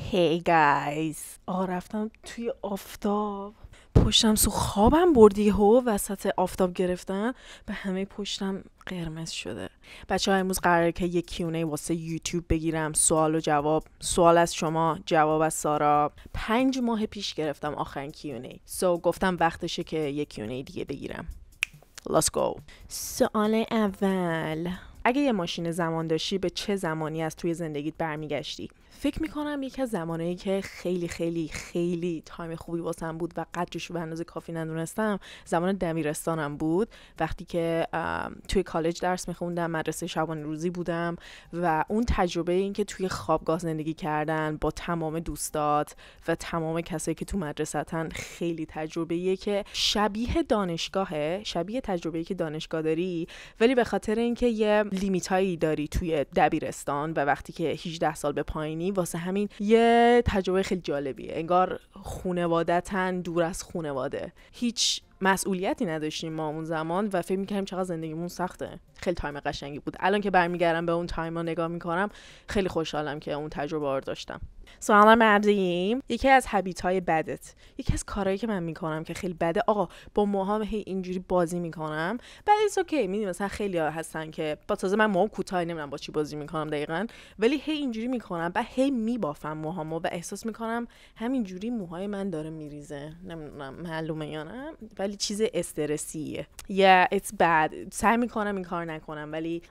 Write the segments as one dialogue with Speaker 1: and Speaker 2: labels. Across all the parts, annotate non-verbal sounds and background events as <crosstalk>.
Speaker 1: هی hey گایز آه رفتم توی آفتاب پشتم سو خوابم بردی و وسط آفتاب گرفتم به همه پشتم قرمز شده بچه ها امروز قراره که یک کیونه واسه یوتیوب بگیرم سوال و جواب سوال از شما جواب از سارا پنج ماه پیش گرفتم آخرین کیونه سو so, گفتم وقتشه که یک کیونه دیگه بگیرم Let's go سوال اول اگه یه ماشین زمان داشتی به چه زمانی از توی زندگیت برمیگشتی فکر میکنم یکی از زمانهایی که خیلی خیلی خیلی تایم خوبی واسم بود و قدرش به اندازه کافی ندونستم زمان دمیرستانم بود وقتی که توی کالج درس میخوندم مدرسه شبانه روزی بودم و اون تجربه که توی خوابگاه زندگی کردن با تمام دوستات و تمام کسایی که تو مدرسهتن خیلی تجربه که شبیه دانشگاهه شبیه تجربه که دانشگاه داری ولی به خاطر اینکه یه لیمیت هایی داری توی دبیرستان و وقتی که 18 سال به پایینی واسه همین یه تجربه خیلی جالبیه انگار خونوادتن دور از خونواده هیچ مسئولیتی نداشتیم ما اون زمان و فکر میکردیم چقدر زندگیمون سخته خیلی تایم قشنگی بود الان که برمیگردم به اون تایم و نگاه میکنم خیلی خوشحالم که اون تجربه رو داشتم سوال مردیم یکی از حبیت های بدت یکی از کارهایی که من میکنم که خیلی بده آقا با موهام هی اینجوری بازی میکنم بعد ایس اوکی میدونی مثلا خیلی ها هستن که با تازه من موهام کوتاه نمیدونم با چی بازی میکنم دقیقا ولی هی اینجوری میکنم و هی میبافم موهامو و احساس میکنم همینجوری موهای من داره میریزه نمیدونم معلومه یا نه ولی چیز استرسیه yeah, it's bad سعی میکنم این کار نکنم ولی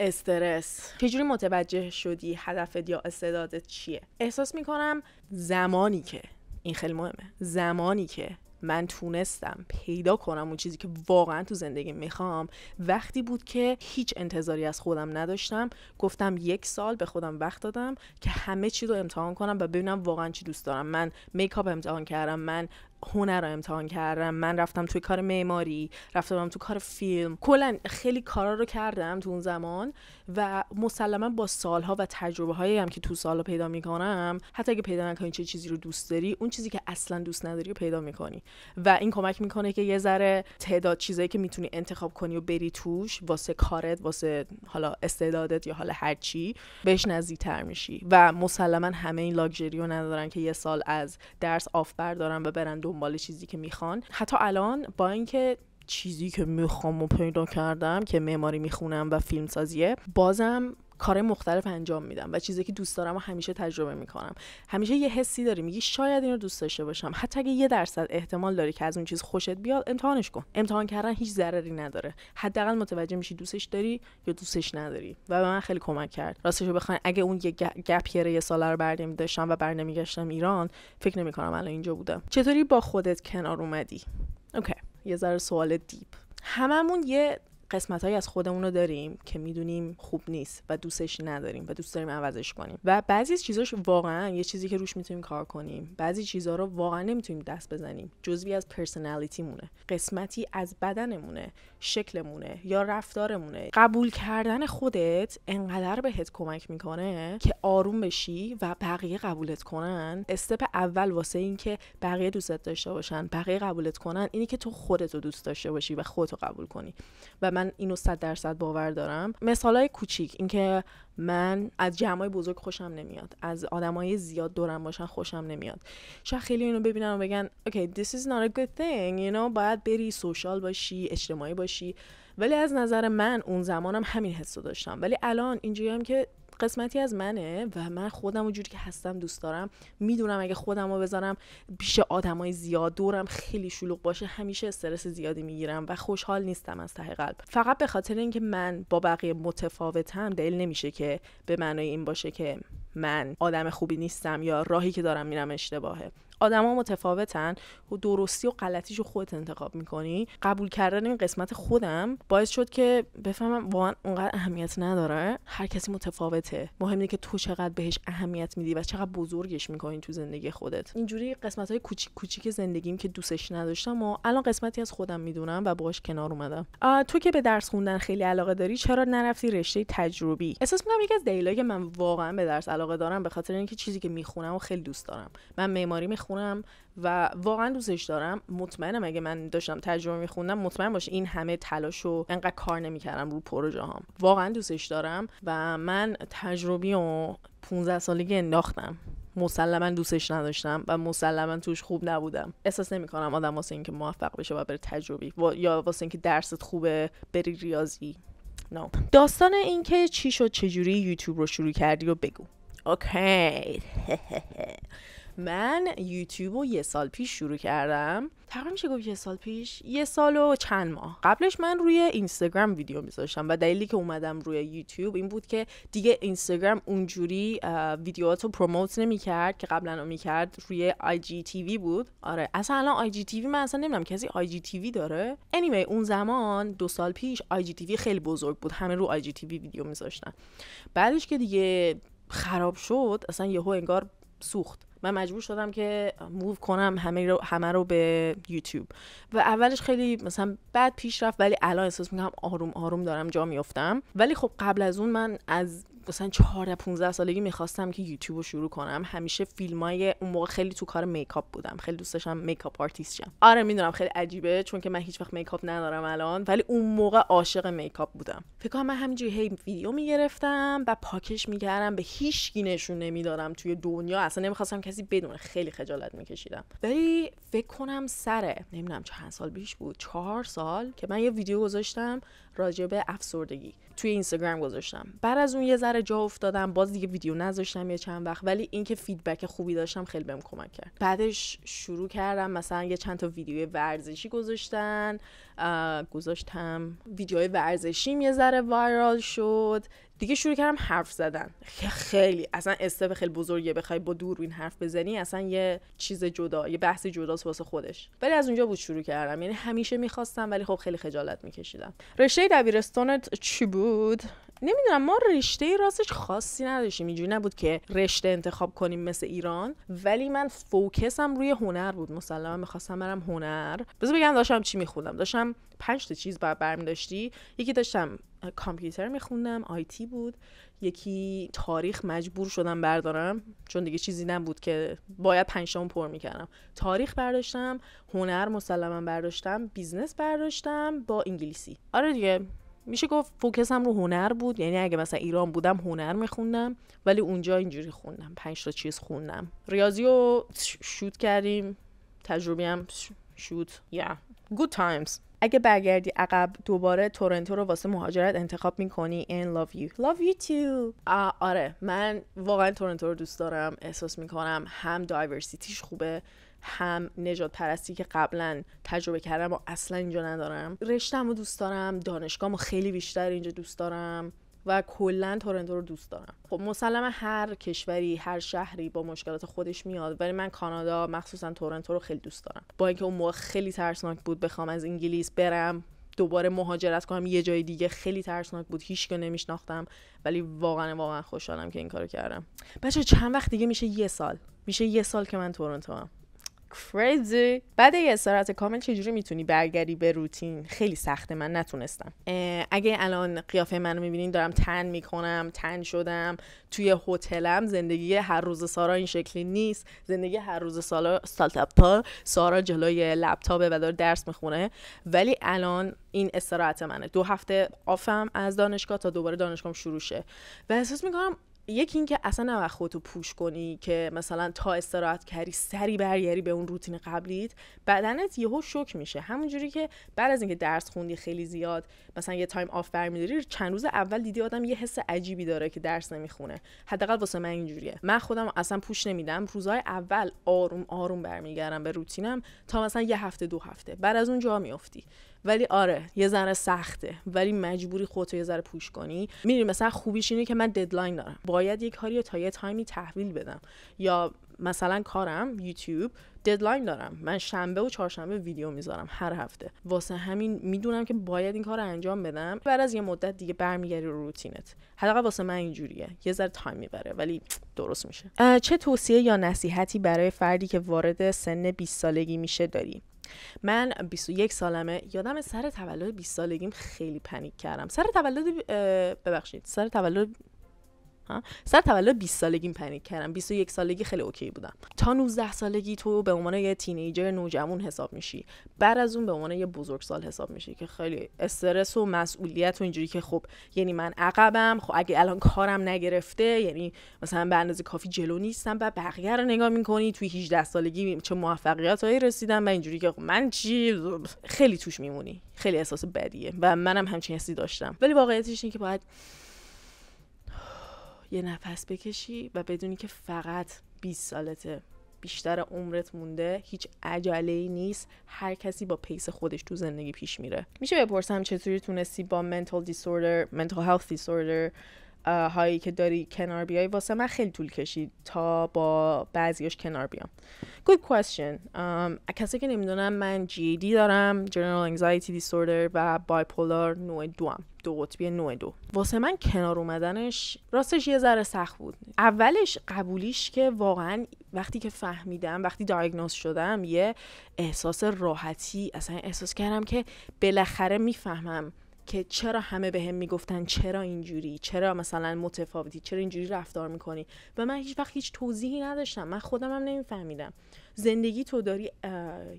Speaker 1: استرس چجوری متوجه شدی هدفت یا استعدادت چیه احساس میکنم زمانی که این خیلی مهمه زمانی که من تونستم پیدا کنم اون چیزی که واقعا تو زندگی میخوام وقتی بود که هیچ انتظاری از خودم نداشتم گفتم یک سال به خودم وقت دادم که همه چیز رو امتحان کنم و ببینم واقعا چی دوست دارم من میکاپ امتحان کردم من هنر رو امتحان کردم من رفتم توی کار معماری رفتم تو کار فیلم کلا خیلی کارا رو کردم تو اون زمان و مسلما با سالها و تجربه هایی هم که تو سالا پیدا میکنم حتی اگه پیدا نکنی چه چیزی رو دوست داری اون چیزی که اصلا دوست نداری رو پیدا میکنی و این کمک میکنه که یه ذره تعداد چیزایی که میتونی انتخاب کنی و بری توش واسه کارت واسه حالا استعدادت یا حالا هر چی بهش نزدیکتر میشی و مسلما همه این لاکچری رو ندارن که یه سال از درس آف بردارن و برن دنبال چیزی که میخوان حتی الان با اینکه چیزی که میخوام و پیدا کردم که معماری میخونم و فیلم سازیه بازم کار مختلف انجام میدم و چیزی که دوست دارم و همیشه تجربه میکنم همیشه یه حسی داری میگی شاید اینو دوست داشته باشم حتی اگه یه درصد احتمال داری که از اون چیز خوشت بیاد امتحانش کن امتحان کردن هیچ ضرری نداره حداقل متوجه میشی دوستش داری یا دوستش نداری و به من خیلی کمک کرد راستش رو بخواین اگه اون یه گپ یه ساله رو برنمی داشتم و برنمیگشتم ایران فکر نمیکنم الان اینجا بودم چطوری با خودت کنار اومدی اوکی یه ذره سوال دیپ هممون یه قسمت های از خودمون رو داریم که میدونیم خوب نیست و دوستش نداریم و دوست داریم عوضش کنیم و بعضی از چیزاش واقعا یه چیزی که روش میتونیم کار کنیم بعضی چیزها رو واقعا نمیتونیم دست بزنیم جزوی از پرسنالیتی مونه قسمتی از بدنمونه شکلمونه یا رفتارمونه قبول کردن خودت انقدر بهت کمک میکنه که آروم بشی و بقیه قبولت کنن استپ اول واسه اینکه بقیه دوستت داشته باشن بقیه قبولت کنن اینی که تو خودت رو دوست داشته باشی و خودتو قبول کنی و من اینو صد درصد باور دارم های کوچیک اینکه من از جمعای بزرگ خوشم نمیاد از آدمای زیاد دورم باشن خوشم نمیاد شاید خیلی اینو ببینن و بگن اوکی this is نات ا گود thing you know باید بری سوشال باشی اجتماعی باشی ولی از نظر من اون زمانم همین حس داشتم ولی الان اینجوریام که قسمتی از منه و من خودم جوری که هستم دوست دارم میدونم اگه خودم رو بذارم پیش آدمای زیاد دورم خیلی شلوغ باشه همیشه استرس زیادی میگیرم و خوشحال نیستم از ته قلب فقط به خاطر اینکه من با بقیه متفاوتم دل نمیشه که به معنای این باشه که من آدم خوبی نیستم یا راهی که دارم میرم اشتباهه آدما متفاوتن و خب درستی و غلطیشو خودت انتخاب میکنی قبول کردن این قسمت خودم باعث شد که بفهمم واقعا اونقدر اهمیت نداره هر کسی متفاوته مهم که تو چقدر بهش اهمیت میدی و چقدر بزرگش میکنی تو زندگی خودت اینجوری قسمت های کوچیک کوچیک زندگیم که دوستش نداشتم و الان قسمتی از خودم میدونم و باهاش کنار اومدم تو که به درس خوندن خیلی علاقه داری چرا نرفتی رشته تجربی احساس میکنم یکی از دلایلی که من واقعا به درس علاقه دارم به خاطر اینکه چیزی که میخونم و خیلی دوست دارم من معماری میخونم و واقعا دوستش دارم مطمئنم اگه من داشتم تجربه میخوندم مطمئن باش این همه تلاش و انقدر کار نمیکردم رو پروژه هم واقعا دوستش دارم و من تجربی و 15 سالگی انداختم مسلما دوستش نداشتم و مسلما توش خوب نبودم احساس نمیکنم آدم واسه اینکه موفق بشه و بره تجربی یا واسه اینکه درست خوبه بری ریاضی no. داستان اینکه چی شد چجوری یوتیوب رو شروع کردی رو بگو اوکی <laughs> من یوتیوب رو یه سال پیش شروع کردم تقریبا میشه گفت یه سال پیش یه سال و چند ماه قبلش من روی اینستاگرام ویدیو میذاشتم و دلیلی که اومدم روی یوتیوب این بود که دیگه اینستاگرام اونجوری ویدیوهات رو پروموت نمیکرد که قبلا میکرد روی آی جی وی بود آره اصلا الان آی جی وی من اصلا نمیدونم کسی آی جی وی داره انیوی اون زمان دو سال پیش آی جی وی خیلی بزرگ بود همه رو آی جی وی ویدیو میذاشتن بعدش که دیگه خراب شد اصلا یهو انگار سوخت من مجبور شدم که موو کنم همه رو, همه رو به یوتیوب و اولش خیلی مثلا بد پیش رفت ولی الان احساس میکنم آروم آروم دارم جا میفتم ولی خب قبل از اون من از مثلا 14 15 سالگی میخواستم که یوتیوب رو شروع کنم همیشه فیلمای اون موقع خیلی تو کار میکاپ بودم خیلی دوست داشتم میکاپ آرتیست شم آره میدونم خیلی عجیبه چون که من هیچ وقت میکاپ ندارم الان ولی اون موقع عاشق میکاپ بودم فکر کنم من همینجوری هی ویدیو میگرفتم و پاکش میکردم به هیچ نشون نمیدادم توی دنیا اصلا نمیخواستم کسی بدونه خیلی خجالت میکشیدم ولی فکر کنم سره نمیدونم چند سال پیش بود چهار سال که من یه ویدیو گذاشتم به افسردگی توی اینستاگرام گذاشتم بعد از اون یه ذره جا افتادم باز دیگه ویدیو نذاشتم یه چند وقت ولی اینکه فیدبک خوبی داشتم خیلی بهم کمک کرد بعدش شروع کردم مثلا یه چند تا ویدیو ورزشی گذاشتن گذاشتم ویدیوهای ورزشیم یه ذره وایرال شد دیگه شروع کردم حرف زدن خیلی اصلا استپ خیلی بزرگیه بخوای با دوربین حرف بزنی اصلا یه چیز جدا یه بحث جداست واسه خودش ولی از اونجا بود شروع کردم یعنی همیشه میخواستم ولی خب خیلی خجالت میکشیدم رشته دبیرستانت چی بود نمیدونم ما رشته راستش خاصی نداشتیم اینجوری نبود که رشته انتخاب کنیم مثل ایران ولی من فوکسم روی هنر بود مسلما میخواستم برم هنر بذار بگم داشتم چی میخوندم داشتم پنج تا چیز بر برمی داشتی یکی داشتم کامپیوتر میخوندم آیتی بود یکی تاریخ مجبور شدم بردارم چون دیگه چیزی نبود که باید پنجشم پر میکردم تاریخ برداشتم هنر مسلما برداشتم بیزنس برداشتم با انگلیسی آره دیگه میشه گفت فوکسم رو هنر بود یعنی اگه مثلا ایران بودم هنر میخوندم ولی اونجا اینجوری خوندم پنج تا چیز خوندم ریاضی رو شوت کردیم تجربی هم شوت یا good تایمز اگه برگردی عقب دوباره تورنتو رو واسه مهاجرت انتخاب میکنی and love you love you too آره من واقعا تورنتو رو دوست دارم احساس میکنم هم دایورسیتیش خوبه هم نجات پرستی که قبلا تجربه کردم و اصلا اینجا ندارم رشتم رو دوست دارم دانشگاه خیلی بیشتر اینجا دوست دارم و کلا تورنتو رو دوست دارم خب مسلما هر کشوری هر شهری با مشکلات خودش میاد ولی من کانادا مخصوصا تورنتو رو خیلی دوست دارم با اینکه اون موقع خیلی ترسناک بود بخوام از انگلیس برم دوباره مهاجرت کنم یه جای دیگه خیلی ترسناک بود هیچ که نمیشناختم ولی واقعا واقعا خوشحالم که این کارو کردم بچه چند وقت دیگه میشه یه سال میشه یه سال که من تورنتو crazy بعد یه استراحت کامل چجوری میتونی برگری به روتین خیلی سخته من نتونستم اگه الان قیافه منو میبینین دارم تن میکنم تن شدم توی هتلم زندگی هر روز سارا این شکلی نیست زندگی هر روز سالا سالتاپا سارا جلوی لپتاپه و داره درس میخونه ولی الان این استراحت منه دو هفته آفم از دانشگاه تا دوباره دانشگاهم شروع شه و احساس میکنم یکی اینکه اصلا نباید خودتو پوش کنی که مثلا تا استراحت کردی سری برگردی به اون روتین قبلیت بدنت یهو شوک میشه همونجوری که بعد از اینکه درس خوندی خیلی زیاد مثلا یه تایم آف برمیداری چند روز اول دیدی آدم یه حس عجیبی داره که درس نمیخونه حداقل واسه من اینجوریه من خودم اصلا پوش نمیدم روزهای اول آروم آروم برمیگردم به روتینم تا مثلا یه هفته دو هفته بعد از اون جا میافتی ولی آره یه ذره سخته ولی مجبوری خودتو یه ذره پوش کنی میری مثلا خوبیش اینه که من ددلاین دارم باید یک کاری تا یه تایمی تحویل بدم یا مثلا کارم یوتیوب ددلاین دارم من شنبه و چهارشنبه ویدیو میذارم هر هفته واسه همین میدونم که باید این کار رو انجام بدم بعد از یه مدت دیگه برمیگردی رو روتینت حداقل واسه من اینجوریه یه ذره تایم میبره ولی درست میشه چه توصیه یا نصیحتی برای فردی که وارد سن 20 سالگی میشه داری من 21 سالمه یادم سر تولد 20 سالگیم خیلی پنیک کردم سر تولد ببخشید سر تولد سر تولد 20 سالگی پنیک کردم 21 سالگی خیلی اوکی بودم تا 19 سالگی تو به عنوان یه تینیجر نوجوان حساب میشی بعد از اون به عنوان یه بزرگسال حساب میشی که خیلی استرس و مسئولیت و اینجوری که خب یعنی من عقبم خب اگه الان کارم نگرفته یعنی مثلا به اندازه کافی جلو نیستم و بقیه رو نگاه میکنی توی 18 سالگی چه موفقیت هایی رسیدم و اینجوری که خب من چی خیلی توش میمونی خیلی احساس بدیه و منم همچین حسی داشتم ولی واقعیتش اینه که باید یه نفس بکشی و بدونی که فقط 20 سالته بیشتر عمرت مونده هیچ عجله ای نیست هر کسی با پیس خودش تو زندگی پیش میره میشه بپرسم چطوری تونستی با منتال دیسوردر منتال هلت دیسوردر هایی که داری کنار بیای واسه من خیلی طول کشید تا با بعضیش کنار بیام good question um, کسی که نمیدونم من GAD دارم General Anxiety Disorder و Bipolar نوع هم دو قطبی نوع دو واسه من کنار اومدنش راستش یه ذره سخت بود اولش قبولیش که واقعا وقتی که فهمیدم وقتی دایگنوز شدم یه احساس راحتی اصلا احساس کردم که بالاخره میفهمم که چرا همه بهم به میگفتن چرا اینجوری چرا مثلا متفاوتی چرا اینجوری رفتار میکنی و من هیچ وقت هیچ توضیحی نداشتم من خودم هم نمیفهمیدم زندگی تو داری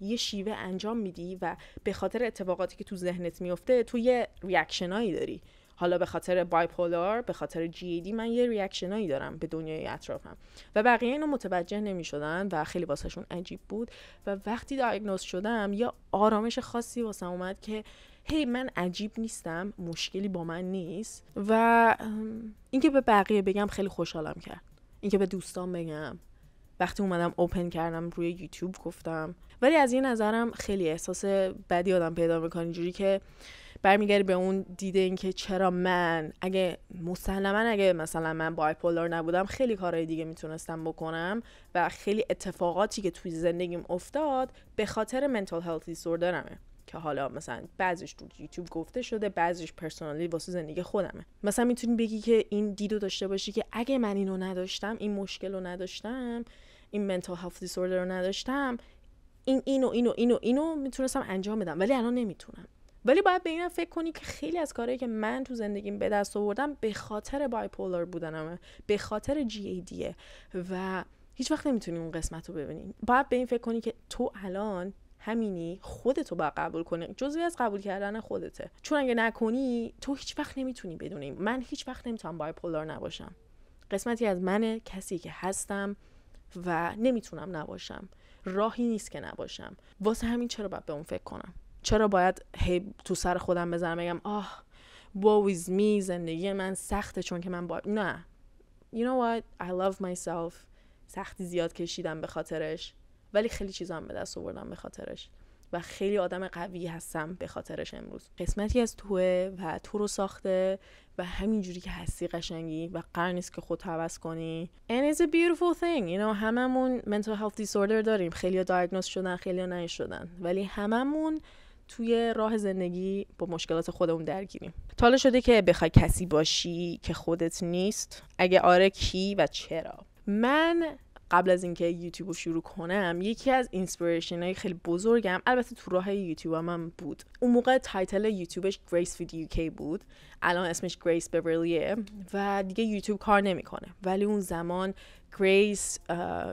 Speaker 1: یه شیوه انجام میدی و به خاطر اتفاقاتی که تو ذهنت میفته تو یه ریاکشنایی داری حالا به خاطر بایپولار به خاطر جی من یه ریاکشنایی دارم به دنیای اطرافم و بقیه اینو متوجه نمیشدن و خیلی واسهشون عجیب بود و وقتی دایگنوز شدم یا آرامش خاصی واسم اومد که هی hey, من عجیب نیستم مشکلی با من نیست و اینکه به بقیه بگم خیلی خوشحالم کرد اینکه به دوستان بگم وقتی اومدم اوپن کردم روی یوتیوب گفتم ولی از این نظرم خیلی احساس بدی آدم پیدا میکنه اینجوری که برمیگردی به اون دیده اینکه چرا من اگه مسلما اگه مثلا من بایپولار نبودم خیلی کارهای دیگه میتونستم بکنم و خیلی اتفاقاتی که توی زندگیم افتاد به خاطر منتال هلت دیسوردرمه که حالا مثلا بعضیش تو یوتیوب گفته شده بعضیش پرسونالی واسه زندگی خودمه مثلا میتونی بگی که این دیدو داشته باشی که اگه من اینو نداشتم این مشکل رو نداشتم این منتال هافت دیسوردر رو نداشتم این اینو اینو اینو اینو میتونستم انجام بدم ولی الان نمیتونم ولی باید به اینم فکر کنی که خیلی از کارهایی که من تو زندگیم به دست آوردم به خاطر بایپولار بودنم، به خاطر جی ای و هیچ وقت نمیتونی اون قسمت رو ببینی باید به این فکر کنی که تو الان همینی خودتو با قبول کنی جزوی از قبول کردن خودته چون اگه نکنی تو هیچ وقت نمیتونی بدونی من هیچ وقت نمیتونم بایپولار نباشم قسمتی از من کسی که هستم و نمیتونم نباشم راهی نیست که نباشم واسه همین چرا باید به اون فکر کنم چرا باید هی تو سر خودم بزنم بگم آه woe می زندگی من سخته چون که من با نه you know what I love myself سختی زیاد کشیدم به خاطرش ولی خیلی چیزا هم به دست آوردم به خاطرش و خیلی آدم قوی هستم به خاطرش امروز قسمتی از توه و تو رو ساخته و همینجوری که هستی قشنگی و قرار نیست که خود عوض کنی and it's a beautiful thing you know هممون mental health disorder داریم خیلی دایگنوز شدن خیلی نه شدن ولی هممون توی راه زندگی با مشکلات خودمون درگیریم تا شده که بخوای کسی باشی که خودت نیست اگه آره کی و چرا من قبل از اینکه یوتیوب رو شروع کنم یکی از اینسپریشن های خیلی بزرگم البته تو راه یوتیوب هم, بود اون موقع تایتل یوتیوبش گریس with یوکی بود الان اسمش گریس بورلیه و دیگه یوتیوب کار نمیکنه ولی اون زمان گریس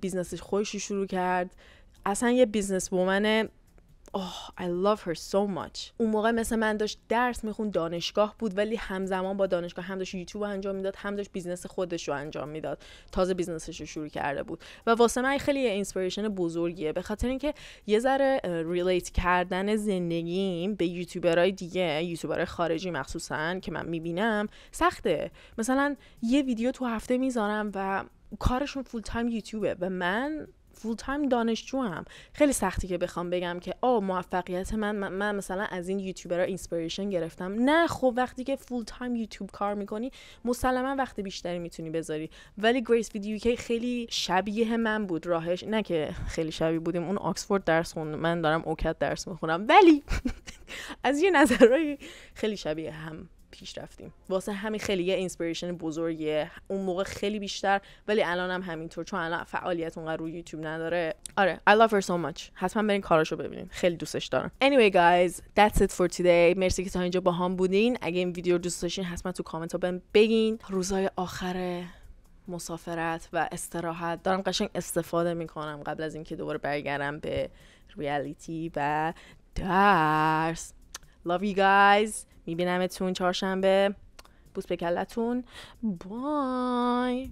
Speaker 1: بیزنسش خودش شروع کرد اصلا یه بیزنس وومن اوه، oh, I love her so اون موقع مثل من داشت درس میخون دانشگاه بود ولی همزمان با دانشگاه هم داشت یوتیوب انجام میداد هم داشت بیزنس خودش رو انجام میداد تازه بیزنسش رو شروع کرده بود و واسه من خیلی یه اینسپیریشن بزرگیه به خاطر اینکه یه ذره ریلیت کردن زندگیم به یوتیوبرای دیگه یوتیوبرای خارجی مخصوصا که من میبینم سخته مثلا یه ویدیو تو هفته میذارم و کارشون فول تایم یوتیوبه و من فول تایم دانشجو هم خیلی سختی که بخوام بگم که او موفقیت من من مثلا از این یوتیوبرها اینسپیریشن گرفتم نه خب وقتی که فول تایم یوتیوب کار میکنی مسلما وقت بیشتری میتونی بذاری ولی گریس ویدیو که خیلی شبیه من بود راهش نه که خیلی شبیه بودیم اون آکسفورد درس خوند من دارم اوکت درس میخونم ولی <laughs> از یه نظرهایی خیلی شبیه هم پیش رفتیم واسه همین خیلی یه اینسپیریشن بزرگیه اون موقع خیلی بیشتر ولی الان هم همینطور چون الان فعالیت اونقدر روی یوتیوب نداره آره I love her so much حتما برین کاراشو ببینین خیلی دوستش دارم anyway guys that's it for today مرسی که تا اینجا با هم بودین اگه این ویدیو رو دوست داشتین حتما تو کامنت ها بهم بگین روزای آخر مسافرت و استراحت دارم قشنگ استفاده میکنم قبل از اینکه دوباره برگردم به ریالیتی و درس love you guys میبینمتون چهارشنبه بوس به کلتون بای